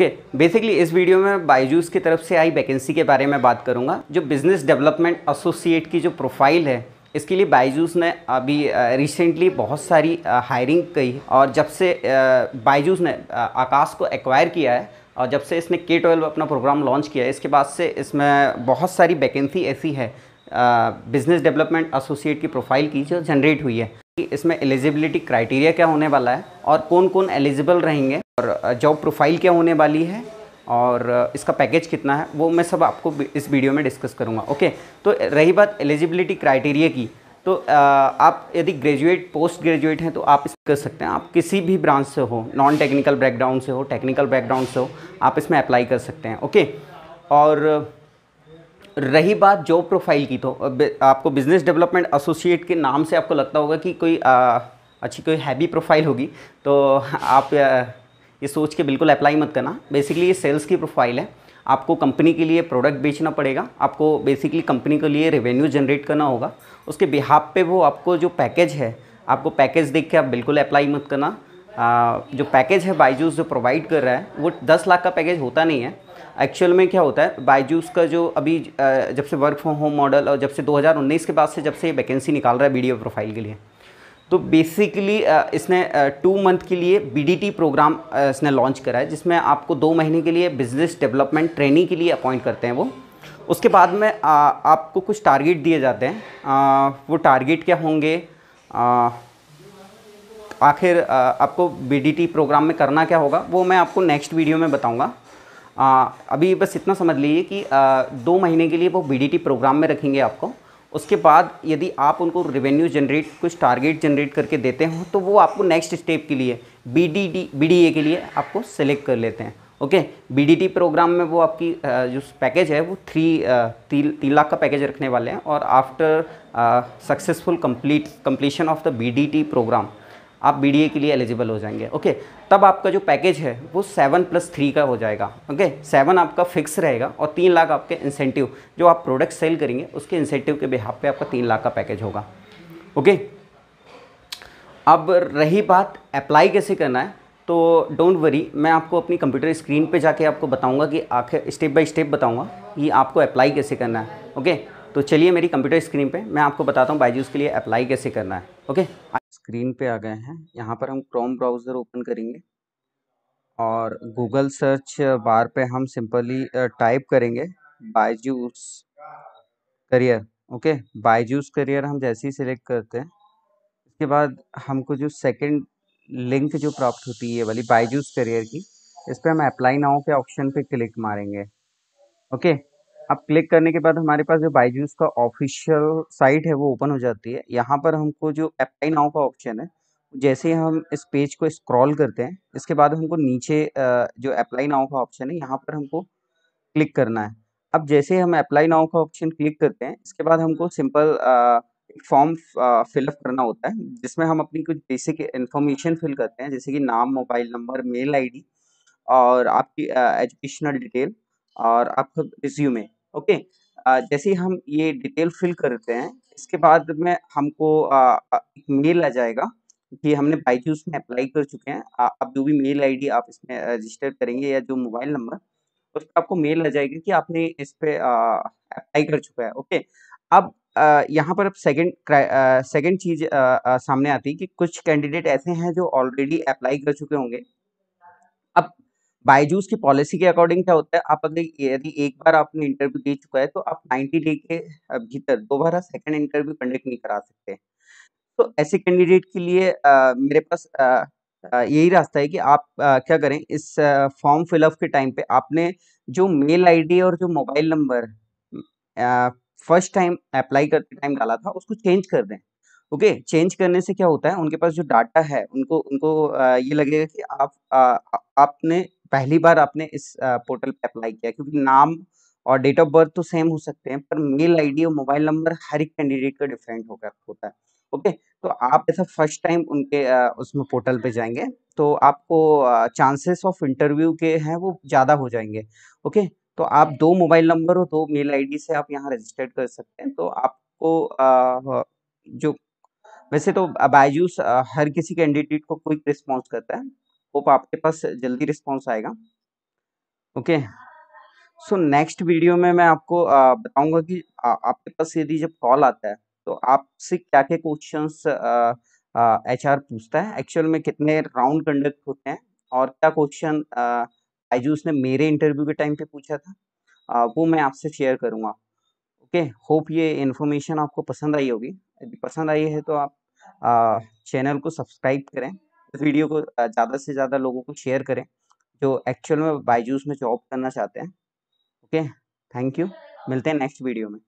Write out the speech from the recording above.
Okay okay, basically इस video में बायजूस की तरफ से आई वैकेंसी के बारे में बात करूंगा जो बिज़नेस डेवलपमेंट एसोसिएट की जो प्रोफाइल है इसके लिए बायजूस ने अभी रिसेंटली बहुत सारी हायरिंग की और जब से बायजूस ने आकाश को एक्वायर किया है और जब से इसने के ट्वेल्व अपना प्रोग्राम लॉन्च किया है इसके बाद से इसमें बहुत सारी वैकेंसी ऐसी है बिज़नेस डेवलपमेंट एसोसिएट की प्रोफाइल की जो जनरेट हुई है इसमें एलिजिबिलिटी क्राइटेरिया क्या होने वाला है और कौन कौन एलिजिबल रहेंगे और जॉब प्रोफाइल क्या होने वाली है और इसका पैकेज कितना है वो मैं सब आपको इस वीडियो में डिस्कस करूँगा ओके तो रही बात एलिजिबिलिटी क्राइटेरिया की तो आप यदि ग्रेजुएट पोस्ट ग्रेजुएट हैं तो आप इस कर सकते हैं आप किसी भी ब्रांच से हो नॉन टेक्निकल बैकग्राउंड से हो टेक्निकल बैकग्राउंड से हो आप इसमें अप्लाई कर सकते हैं ओके और रही बात जॉब प्रोफाइल की तो आपको बिज़नेस डेवलपमेंट एसोसिएट के नाम से आपको लगता होगा कि कोई आ, अच्छी कोई हैवी प्रोफाइल होगी तो आप ये सोच के बिल्कुल अप्लाई मत करना बेसिकली ये सेल्स की प्रोफाइल है आपको कंपनी के लिए प्रोडक्ट बेचना पड़ेगा आपको बेसिकली कंपनी के लिए रेवेन्यू जनरेट करना होगा उसके बिहाब पे वो आपको जो पैकेज है आपको पैकेज देख के आप बिल्कुल अप्लाई मत करना आ, जो पैकेज है बायजूस जो प्रोवाइड कर रहा है वो दस लाख का पैकेज होता नहीं है एक्चुअल में क्या होता है बायजूस का जो अभी जब से वर्क फ्रॉम होम मॉडल और जब से 2019 के बाद से जब से ये वैकेंसी निकाल रहा है बी प्रोफाइल के लिए तो बेसिकली इसने टू मंथ के लिए बीडीटी प्रोग्राम इसने लॉन्च करा है जिसमें आपको दो महीने के लिए बिजनेस डेवलपमेंट ट्रेनिंग के लिए अपॉइंट करते हैं वो उसके बाद में आ, आपको कुछ टारगेट दिए जाते हैं आ, वो टारगेट क्या होंगे आखिर आपको बीडीटी प्रोग्राम में करना क्या होगा वो मैं आपको नेक्स्ट वीडियो में बताऊँगा अभी बस इतना समझ लीजिए कि आ, दो महीने के लिए वो बी प्रोग्राम में रखेंगे आपको उसके बाद यदि आप उनको रेवेन्यू जनरेट कुछ टारगेट जनरेट करके देते हो तो वो आपको नेक्स्ट स्टेप के लिए B D D B D A के लिए आपको सेलेक्ट कर लेते हैं okay B D T program में वो आपकी जो पैकेज है वो थ्री तीन तीन लाख का पैकेज रखने वाले हैं और after successful complete completion of the B D T program आप बी के लिए एलिजिबल हो जाएंगे ओके तब आपका जो पैकेज है वो सेवन प्लस थ्री का हो जाएगा ओके सेवन आपका फिक्स रहेगा और तीन लाख आपके इंसेंटिव जो आप प्रोडक्ट सेल करेंगे उसके इंसेंटिव के बिहाफ पे आपका तीन लाख का पैकेज होगा ओके अब रही बात अप्लाई कैसे करना है तो डोंट वरी मैं आपको अपनी कंप्यूटर स्क्रीन पे जाके आपको बताऊंगा कि आखिर स्टेप बाय स्टेप बताऊंगा कि आपको अप्लाई कैसे करना है ओके तो चलिए मेरी कंप्यूटर स्क्रीन पे मैं आपको बताता हूँ बाईजी के लिए अप्लाई कैसे करना है ओके स्क्रीन पे आ गए हैं यहाँ पर हम क्रोम ब्राउज़र ओपन करेंगे और गूगल सर्च बार पे हम सिंपली टाइप uh, करेंगे Byju's career okay Byju's career हम जैसे ही सिलेक्ट करते हैं इसके बाद हमको जो सेकंड लिंक जो प्राप्त होती है वाली बायजूस करियर की इस पर हम अप्लाई नाउ के ऑप्शन पे क्लिक मारेंगे ओके okay? अब क्लिक करने के बाद हमारे पास जो बाइजूस का ऑफिशियल साइट है वो ओपन हो जाती है यहाँ पर हमको जो अप्लाई नाउ का ऑप्शन है जैसे ही हम इस पेज को स्क्रॉल करते हैं इसके बाद हमको नीचे जो अप्लाई नाउ का ऑप्शन है यहाँ पर हमको क्लिक करना है अब जैसे हम अप्लाई नाउ का ऑप्शन क्लिक करते हैं इसके बाद हमको सिंपल एक फॉर्म फिलअप करना होता है जिसमें हम अपनी कुछ बेसिक इन्फॉर्मेशन फिल करते हैं जैसे कि नाम मोबाइल नंबर मेल आई और आपकी एजुकेशनल डिटेल और आपका रिज्यूमे ओके जैसे ही हम ये डिटेल फिल करते हैं इसके बाद में हमको एक मेल आ जाएगा कि हमने बाईजूस में अप्लाई कर चुके हैं आप जो भी मेल आईडी आप इसमें रजिस्टर करेंगे या जो मोबाइल नंबर उस पर आपको मेल आ जाएगा कि आपने इस पर अप्लाई कर चुका है ओके अब यहाँ पर अब सेकेंड सेकेंड चीज़ आ, आ, सामने आती है कि कुछ कैंडिडेट ऐसे हैं जो ऑलरेडी अप्लाई कर चुके होंगे बायजूस की पॉलिसी के अकॉर्डिंग क्या होता है आप अगर यदि एक बार आपने इंटरव्यू दे चुका है तो आप 90 डे के भीतर दोबारा सेकंड इंटरव्यू कंडक्ट नहीं करा सकते तो ऐसे कैंडिडेट के लिए आ, मेरे पास आ, यही रास्ता है कि आप आ, क्या करें इस फॉर्म फिलअप के टाइम पे आपने जो मेल आईडी और जो mobile number first time apply करते टाइम डाला था उसको चेंज कर दें ओके okay, चेंज करने से क्या होता है उनके पास जो डाटा है उनको उनको आ, ये लगेगा कि आप आ, आपने पहली बार आपने इस पोर्टल पे अप्लाई किया क्योंकि नाम और डेट ऑफ बर्थ तो सेम हो सकते हैं पर मेल आईडी और मोबाइल नंबर हर एक कैंडिडेट का डिफरेंट गया होता है ओके तो आप ऐसा फर्स्ट टाइम उनके उसमें पोर्टल पे जाएंगे तो आपको चांसेस ऑफ इंटरव्यू के हैं वो ज़्यादा हो जाएंगे ओके तो आप दो मोबाइल नंबर और दो मेल आईडी से आप यहाँ रजिस्टर्ड कर सकते हैं तो आपको जो वैसे तो बायजूस हर किसी कैंडिडेट को क्विक रिस्पॉन्स करता है होप आपके पास जल्दी रिस्पॉन्स आएगा ओके सो नेक्स्ट वीडियो में मैं आपको बताऊंगा कि आपके पास यदि जब कॉल आता है तो आपसे क्या क्या क्वेश्चन एच आर पूछता है एक्चुअल में कितने राउंड कंडक्ट होते हैं और क्या क्वेश्चन आईजूस ने मेरे इंटरव्यू के टाइम पे पूछा था आ, वो मैं आपसे शेयर करूँगा ओके होप ये इन्फॉर्मेशन आपको पसंद आई होगी यदि पसंद आई है तो आप चैनल को सब्सक्राइब करें वीडियो को ज़्यादा से ज़्यादा लोगों को शेयर करें जो एक्चुअल में बायजूस में जॉब करना चाहते हैं ओके थैंक यू मिलते हैं नेक्स्ट वीडियो में